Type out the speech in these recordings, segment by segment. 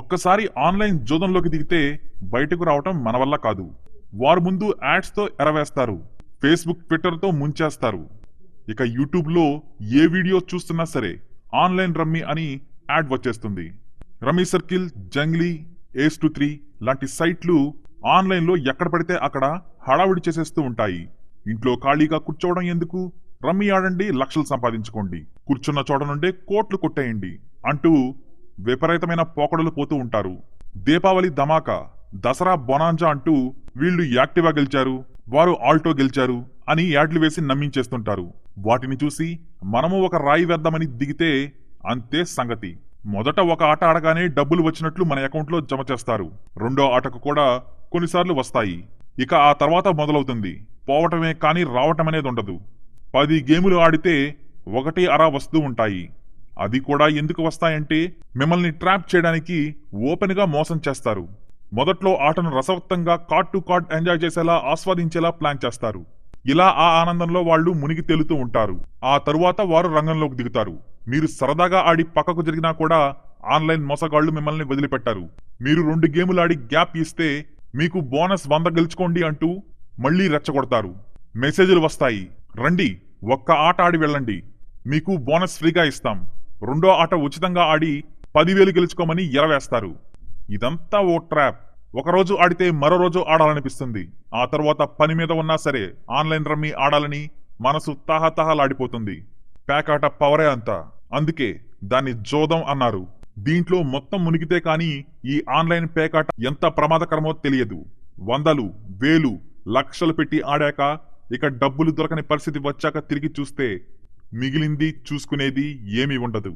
ఒక్కసారి ఆన్లైన్ జూదంలోకి దిగితే బయటకు రావటం మన వల్ల కాదు వారు ముందు యాడ్స్తో ఎరవేస్తారు ఫేస్బుక్ ట్విట్టర్తో ముంచేస్తారు ఇక యూట్యూబ్లో ఏ వీడియో చూస్తున్నా సరే ఆన్లైన్ రమ్మీ అని యాడ్ వచ్చేస్తుంది rummy circle Junglee ace two three లాంటి సైట్లు ఆన్లైన్లో ఎక్కడ పడితే అక్కడ హడావిడి చేసేస్తూ ఉంటాయి ఇంట్లో ఖాళీగా కూర్చోవడం ఎందుకు రమ్మీ ఆడండి లక్షలు సంపాదించుకోండి కూర్చున్న చోట నుండే కోట్లు కొట్టేయండి అంటూ విపరీతమైన పోకడలు పోతూ ఉంటారు దీపావళి ధమాక దసరా బొనాంజా అంటూ వీళ్ళు యాక్టివా గెలిచారు వారు ఆల్టో గెలిచారు అని యాడ్లు వేసి నమ్మించేస్తుంటారు వాటిని చూసి మనము ఒక రాయి వేద్దామని దిగితే అంతే సంగతి మొదట ఒక ఆట ఆడగానే డబ్బులు వచ్చినట్లు మన అకౌంట్లో జమ చేస్తారు రెండో ఆటకు కూడా కొన్నిసార్లు వస్తాయి ఇక ఆ తర్వాత మొదలవుతుంది పోవటమే కానీ రావటం అనేది ఉండదు పది గేములు ఆడితే ఒకటి అరా వస్తూ ఉంటాయి అది కూడా ఎందుకు వస్తాయంటే మిమ్మల్ని ట్రాప్ చేయడానికి ఓపెన్గా మోసం చేస్తారు మొదట్లో ఆటను రసవత్తంగా కార్డ్ టు కార్డ్ ఎంజాయ్ చేసేలా ఆస్వాదించేలా ప్లాన్ చేస్తారు ఇలా ఆ ఆనందంలో వాళ్ళు మునిగి తేలుతూ ఉంటారు ఆ తరువాత వారు రంగంలోకి దిగుతారు మీరు సరదాగా ఆడి పక్కకు జరిగినా కూడా ఆన్లైన్ మోసగాళ్లు మిమ్మల్ని వదిలిపెట్టారు మీరు రెండు గేములు ఆడి గ్యాప్ ఇస్తే మీకు బోనస్ వంద గెలుచుకోండి అంటూ మళ్లీ రెచ్చగొడతారు మెసేజ్లు వస్తాయి రండి ఒక్క ఆట ఆడి వెళ్ళండి మీకు బోనస్ ఫ్రీగా ఇస్తాం రెండో ఆట ఉచితంగా ఆడి పదివేలు గెలుచుకోమని ఎరవేస్తారు ఇదంతా ఓ ట్రాప్ ఒకరోజు ఆడితే మరో రోజు ఆడాలనిపిస్తుంది ఆ తర్వాత పని మీద ఉన్నా సరే ఆన్లైన్ రమ్మి ఆడాలని మనసు తహతహలాడిపోతుంది ప్యాకాట పవరే అంతా అందుకే దాన్ని జోదం అన్నారు దీంట్లో మొత్తం మునిగితే కానీ ఈ ఆన్లైన్ పేకాట ఎంత ప్రమాదకరమో తెలియదు వందలు వేలు లక్షలు పెట్టి ఆడాక ఇక డబ్బులు దొరకని పరిస్థితి వచ్చాక తిరిగి చూస్తే మిగిలింది చూసుకునేది ఏమీ ఉండదు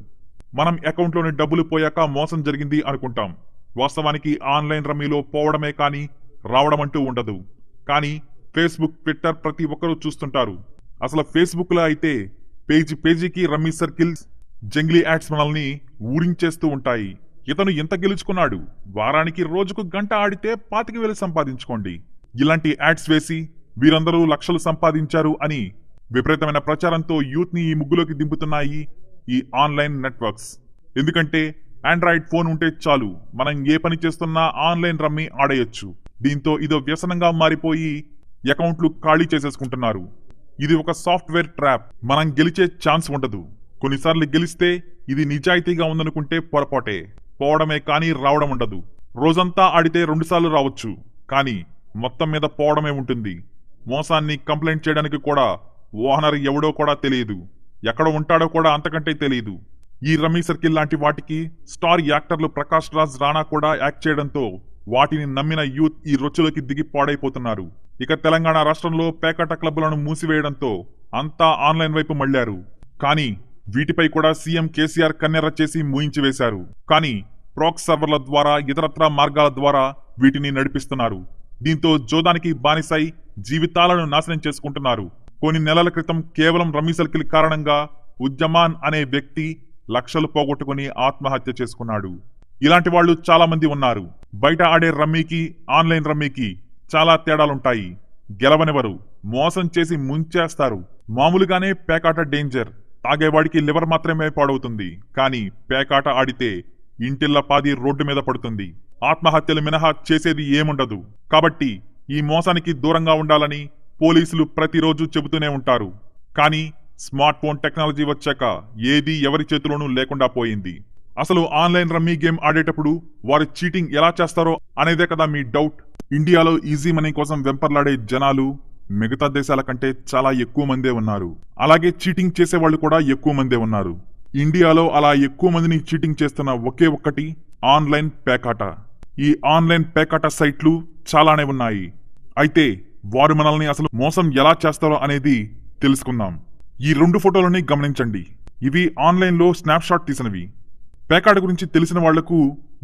మనం అకౌంట్లోని డబ్బులు పోయాక మోసం జరిగింది అనుకుంటాం వాస్తవానికి ఆన్లైన్ రమ్మీలో పోవడమే కానీ రావడం అంటూ ఉండదు కానీ ఫేస్బుక్ ట్విట్టర్ ప్రతి ఒక్కరూ చూస్తుంటారు అసలు ఫేస్బుక్లో అయితే పేజీ పేజీకి రమ్మీ సర్కిల్స్ జంగ్లీ యాడ్స్ మనల్ని ఊరించేస్తూ ఉంటాయి ఇతను ఎంత గెలుచుకున్నాడు వారానికి రోజుకు గంట ఆడితే పాతికి వేలు సంపాదించుకోండి ఇలాంటి యాడ్స్ వేసి వీరందరూ లక్షలు సంపాదించారు అని విపరీతమైన ప్రచారంతో యూత్ని ఈ ముగ్గులోకి దింపుతున్నాయి ఈ ఆన్లైన్ నెట్వర్క్స్ ఎందుకంటే ఆండ్రాయిడ్ ఫోన్ ఉంటే చాలు మనం ఏ పని చేస్తున్నా ఆన్లైన్ రమ్మి ఆడేయచ్చు దీంతో ఇదో వ్యసనంగా మారిపోయి అకౌంట్లు ఖాళీ చేసేసుకుంటున్నారు ఇది ఒక సాఫ్ట్వేర్ ట్రాప్ మనం గెలిచే ఛాన్స్ ఉండదు కొన్నిసార్లు గెలిస్తే ఇది నిజాయితీగా ఉందనుకుంటే పొరపాటే పోవడమే కానీ రావడం ఉండదు రోజంతా ఆడితే రెండుసార్లు రావచ్చు కానీ మొత్తం మీద పోవడమే ఉంటుంది మోసాన్ని కంప్లైంట్ చేయడానికి కూడా ఓనర్ ఎవడో కూడా తెలియదు ఎక్కడ ఉంటాడో కూడా అంతకంటే తెలియదు ఈ రమీ సర్కిల్ లాంటి వాటికి స్టార్ యాక్టర్లు ప్రకాష్ రాజ్ రాణా కూడా యాక్ట్ చేయడంతో వాటిని నమ్మిన యూత్ ఈ రొచ్చులోకి దిగి పాడైపోతున్నారు ఇక తెలంగాణ రాష్ట్రంలో పేకాట క్లబ్లను మూసివేయడంతో అంతా ఆన్లైన్ వైపు మళ్లారు కానీ వీటిపై కూడా సీఎం కేసీఆర్ కన్నెర్ర చేసి వేశారు కానీ ప్రాక్స్ సర్వర్ల ద్వారా ఇతరత్ర మార్గాల ద్వారా వీటిని నడిపిస్తున్నారు దీంతో జోదానికి బానిసై జీవితాలను నాశనం చేసుకుంటున్నారు కొన్ని నెలల క్రితం కేవలం రమ్మీ సర్కిల్ కారణంగా ఉద్యమాన్ అనే వ్యక్తి లక్షలు పోగొట్టుకుని ఆత్మహత్య చేసుకున్నాడు ఇలాంటి వాళ్ళు చాలా మంది ఉన్నారు బయట ఆడే రమ్మీకి ఆన్లైన్ రమ్మీకి చాలా తేడాలుంటాయి గెలవనివ్వరు మోసం చేసి ముంచేస్తారు మామూలుగానే పేకాట డేంజర్ తాగేవాడికి లివర్ మాత్రమే పాడవుతుంది కానీ పేకాట ఆడితే ఇంటిల్ల పాది రోడ్డు మీద పడుతుంది ఆత్మహత్యలు మినహా చేసేది ఏముండదు కాబట్టి ఈ మోసానికి దూరంగా ఉండాలని పోలీసులు ప్రతిరోజు చెబుతూనే ఉంటారు కానీ స్మార్ట్ ఫోన్ టెక్నాలజీ వచ్చాక ఏది ఎవరి చేతిలోనూ లేకుండా పోయింది అసలు ఆన్లైన్ రమ్మీ గేమ్ ఆడేటప్పుడు వారు చీటింగ్ ఎలా చేస్తారో అనేదే కదా మీ డౌట్ ఇండియాలో ఈజీ మనీ కోసం వెంపర్లాడే జనాలు మిగతా దేశాల కంటే చాలా ఎక్కువ మందే ఉన్నారు అలాగే చీటింగ్ చేసేవాళ్ళు కూడా ఎక్కువ మందే ఉన్నారు ఇండియాలో అలా ఎక్కువ మందిని చీటింగ్ చేస్తున్న ఒకే ఒక్కటి ఆన్లైన్ పేకాట ఈ ఆన్లైన్ పేకాట సైట్లు చాలానే ఉన్నాయి అయితే వారు మనల్ని అసలు మోసం ఎలా చేస్తారో అనేది తెలుసుకుందాం ఈ రెండు ఫోటోలని గమనించండి ఇవి ఆన్లైన్లో స్నాప్షాట్ తీసినవి పేకాడ్ గురించి తెలిసిన వాళ్లకు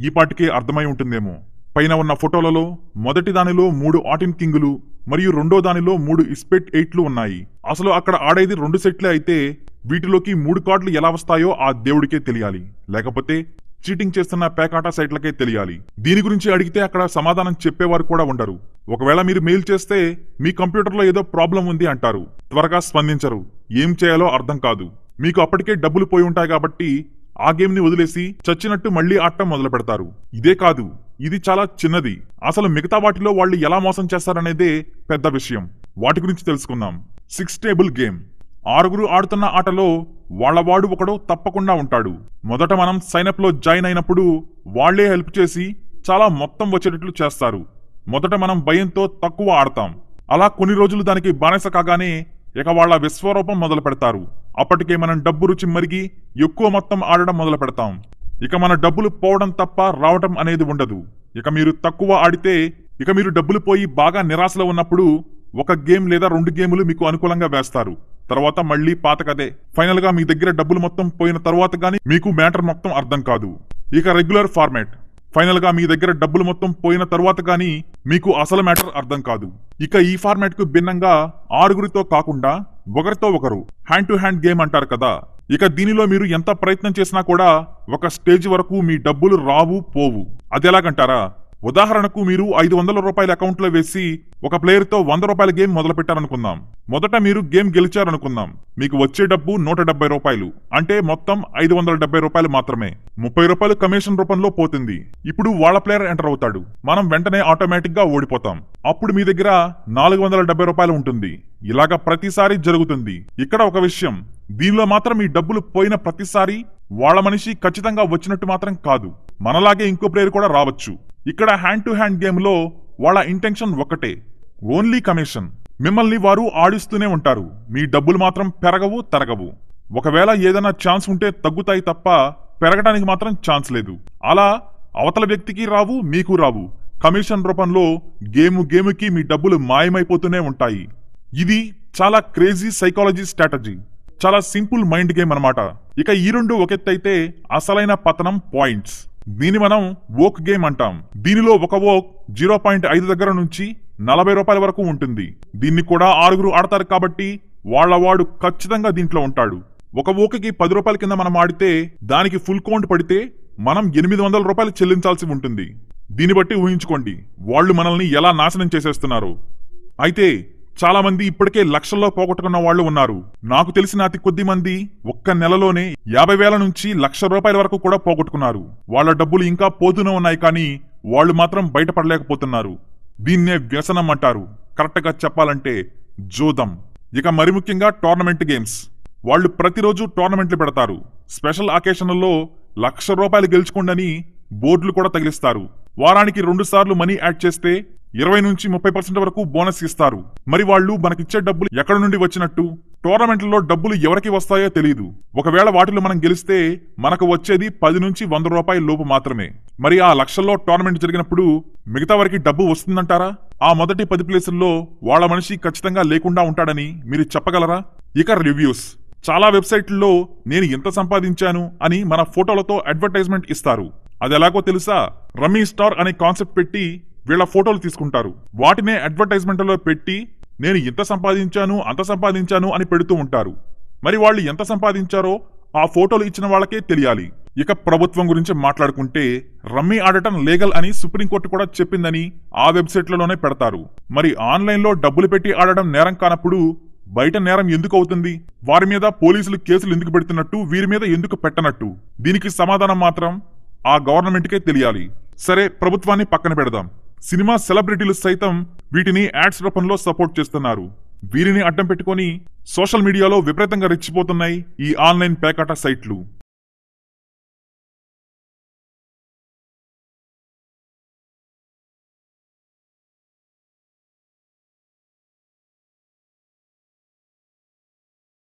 ఈ పాటికే అర్థమై ఉంటుందేమో పైన ఉన్న ఫోటోలలో మొదటి దానిలో మూడు ఆటిన్ కింగులు మరియు రెండో దానిలో మూడు ఇస్పెట్ ఎయిట్లు ఉన్నాయి అసలు అక్కడ ఆడేది రెండు సెట్లే అయితే వీటిలోకి మూడు కార్డులు ఎలా వస్తాయో ఆ దేవుడికే తెలియాలి లేకపోతే చీటింగ్ చేస్తున్న పేకాటా సైట్లకే తెలియాలి దీని గురించి అడిగితే అక్కడ సమాధానం చెప్పేవారు కూడా ఉండరు ఒకవేళ మీరు మెయిల్ చేస్తే మీ కంప్యూటర్లో ఏదో ప్రాబ్లం ఉంది అంటారు త్వరగా స్పందించరు ఏం చేయాలో అర్థం కాదు మీకు అప్పటికే డబ్బులు పోయి ఉంటాయి కాబట్టి ఆ గేమ్ని వదిలేసి చచ్చినట్టు మళ్లీ ఆడటం మొదలు పెడతారు ఇదే కాదు ఇది చాలా చిన్నది అసలు మిగతా వాటిలో వాళ్ళు ఎలా మోసం చేస్తారనేదే పెద్ద విషయం వాటి గురించి తెలుసుకుందాం సిక్స్ టేబుల్ గేమ్ ఆరుగురు ఆడుతున్న ఆటలో వాళ్లవాడు ఒకడు తప్పకుండా ఉంటాడు మొదట మనం సైనప్లో జాయిన్ అయినప్పుడు వాళ్లే హెల్ప్ చేసి చాలా మొత్తం వచ్చేటట్లు చేస్తారు మొదట మనం భయంతో తక్కువ ఆడతాం అలా కొన్ని రోజులు దానికి బానిస కాగానే ఇక వాళ్ళ విశ్వరూపం మొదలు పెడతారు అప్పటికే మనం డబ్బు రుచి మరిగి ఎక్కువ మొత్తం ఆడడం మొదలు పెడతాం ఇక మన డబ్బులు పోవడం తప్ప రావటం అనేది ఉండదు ఇక మీరు తక్కువ ఆడితే ఇక మీరు డబ్బులు పోయి బాగా నిరాశలో ఉన్నప్పుడు ఒక గేమ్ లేదా రెండు గేములు మీకు అనుకూలంగా వేస్తారు తర్వాత మళ్లీ పాత కదే ఫైనల్ గా మీ దగ్గర డబ్బులు మొత్తం పోయిన తర్వాత గానీ మీకు మ్యాటర్ మొత్తం అర్థం కాదు ఇక రెగ్యులర్ ఫార్మాట్ ఫైనల్ గా మీ దగ్గర డబ్బులు మొత్తం పోయిన తర్వాత గానీ మీకు అసలు మ్యాటర్ అర్థం కాదు ఇక ఈ ఫార్మాట్ కు భిన్నంగా ఆరుగురితో కాకుండా ఒకరితో ఒకరు హ్యాండ్ టు హ్యాండ్ గేమ్ అంటారు కదా ఇక దీనిలో మీరు ఎంత ప్రయత్నం చేసినా కూడా ఒక స్టేజ్ వరకు మీ డబ్బులు రావు పోవు అది ఎలాగంటారా ఉదాహరణకు మీరు ఐదు వందల రూపాయల అకౌంట్లో వేసి ఒక ప్లేయర్తో వంద రూపాయల గేమ్ మొదలు పెట్టారనుకుందాం మొదట మీరు గేమ్ గెలిచారనుకుందాం మీకు వచ్చే డబ్బు నూట డెబ్బై రూపాయలు అంటే మొత్తం ఐదు వందల డెబ్బై రూపాయలు మాత్రమే ముప్పై రూపాయలు కమిషన్ రూపంలో పోతుంది ఇప్పుడు వాళ్ళ ప్లేయర్ ఎంటర్ అవుతాడు మనం వెంటనే ఆటోమేటిక్ గా ఓడిపోతాం అప్పుడు మీ దగ్గర నాలుగు వందల డెబ్బై రూపాయలు ఉంటుంది ఇలాగ ప్రతిసారి జరుగుతుంది ఇక్కడ ఒక విషయం దీనిలో మాత్రం ఈ డబ్బులు పోయిన ప్రతిసారి వాళ్ళ మనిషి ఖచ్చితంగా వచ్చినట్టు మాత్రం కాదు మనలాగే ఇంకో ప్లేయర్ కూడా రావచ్చు ఇక్కడ హ్యాండ్ టు హ్యాండ్ గేమ్లో వాళ్ళ ఇంటెన్షన్ ఒకటే ఓన్లీ కమిషన్ మిమ్మల్ని వారు ఆడిస్తూనే ఉంటారు మీ డబ్బులు మాత్రం పెరగవు తరగవు ఒకవేళ ఏదైనా ఛాన్స్ ఉంటే తగ్గుతాయి తప్ప పెరగడానికి మాత్రం ఛాన్స్ లేదు అలా అవతల వ్యక్తికి రావు మీకు రావు కమిషన్ రూపంలో గేము గేముకి మీ డబ్బులు మాయమైపోతూనే ఉంటాయి ఇది చాలా క్రేజీ సైకాలజీ స్ట్రాటజీ చాలా సింపుల్ మైండ్ గేమ్ అనమాట ఇక ఈ రెండు ఒకెత్తైతే అసలైన పతనం పాయింట్స్ దీని మనం ఓక్ గేమ్ అంటాం దీనిలో ఒక ఓక్ జీరో పాయింట్ ఐదు దగ్గర నుంచి నలభై రూపాయల వరకు ఉంటుంది దీన్ని కూడా ఆరుగురు ఆడతారు కాబట్టి వాడు ఖచ్చితంగా దీంట్లో ఉంటాడు ఒక ఓకకి పది రూపాయల కింద మనం ఆడితే దానికి ఫుల్ కౌంట్ పడితే మనం ఎనిమిది వందల రూపాయలు చెల్లించాల్సి ఉంటుంది దీన్ని బట్టి ఊహించుకోండి వాళ్ళు మనల్ని ఎలా నాశనం చేసేస్తున్నారు అయితే చాలా మంది ఇప్పటికే లక్షల్లో పోగొట్టుకున్న వాళ్ళు ఉన్నారు నాకు తెలిసిన అతి కొద్ది మంది ఒక్క నెలలోనే యాభై వేల నుంచి లక్ష రూపాయల వరకు కూడా పోగొట్టుకున్నారు వాళ్ళ డబ్బులు ఇంకా పోతూనే ఉన్నాయి కానీ వాళ్ళు మాత్రం బయటపడలేకపోతున్నారు దీన్నే వ్యసనం అంటారు కరెక్ట్గా చెప్పాలంటే జోదం ఇక మరి ముఖ్యంగా టోర్నమెంట్ గేమ్స్ వాళ్ళు ప్రతిరోజు టోర్నమెంట్లు పెడతారు స్పెషల్ ఆకేషన్లలో లక్ష రూపాయలు గెలుచుకోండని బోర్డులు కూడా తగిలిస్తారు వారానికి రెండుసార్లు మనీ యాడ్ చేస్తే ఇరవై నుంచి ముప్పై పర్సెంట్ వరకు బోనస్ ఇస్తారు మరి వాళ్ళు మనకిచ్చే డబ్బులు ఎక్కడ నుండి వచ్చినట్టు టోర్నమెంట్లలో డబ్బులు ఎవరికి వస్తాయో తెలియదు ఒకవేళ వాటిలో మనం గెలిస్తే మనకు వచ్చేది పది నుంచి వంద రూపాయల లోపు మాత్రమే మరి ఆ లక్షల్లో టోర్నమెంట్ జరిగినప్పుడు మిగతా వారికి డబ్బు వస్తుందంటారా ఆ మొదటి పది ప్లేసుల్లో వాళ్ళ మనిషి ఖచ్చితంగా లేకుండా ఉంటాడని మీరు చెప్పగలరా ఇక రివ్యూస్ చాలా వెబ్సైట్లలో నేను ఎంత సంపాదించాను అని మన ఫోటోలతో అడ్వర్టైజ్మెంట్ ఇస్తారు అది ఎలాగో తెలుసా రమీ స్టార్ అనే కాన్సెప్ట్ పెట్టి వీళ్ళ ఫోటోలు తీసుకుంటారు వాటినే అడ్వర్టైజ్మెంట్లో పెట్టి నేను ఇంత సంపాదించాను అంత సంపాదించాను అని పెడుతూ ఉంటారు మరి వాళ్ళు ఎంత సంపాదించారో ఆ ఫోటోలు ఇచ్చిన వాళ్ళకే తెలియాలి ఇక ప్రభుత్వం గురించి మాట్లాడుకుంటే రమ్మీ ఆడటం లీగల్ అని సుప్రీంకోర్టు కూడా చెప్పిందని ఆ వెబ్సైట్లలోనే పెడతారు మరి ఆన్లైన్లో డబ్బులు పెట్టి ఆడడం నేరం కానప్పుడు బయట నేరం ఎందుకు అవుతుంది వారి మీద పోలీసులు కేసులు ఎందుకు పెడుతున్నట్టు వీరి మీద ఎందుకు పెట్టనట్టు దీనికి సమాధానం మాత్రం ఆ గవర్నమెంట్కే తెలియాలి సరే ప్రభుత్వాన్ని పక్కన పెడదాం సినిమా సెలబ్రిటీలు సైతం వీటిని యాడ్స్ రూపంలో సపోర్ట్ చేస్తున్నారు వీరిని అడ్డం పెట్టుకొని సోషల్ మీడియాలో విపరీతంగా రెచ్చిపోతున్నాయి ఈ ఆన్లైన్ పేకాట సైట్లు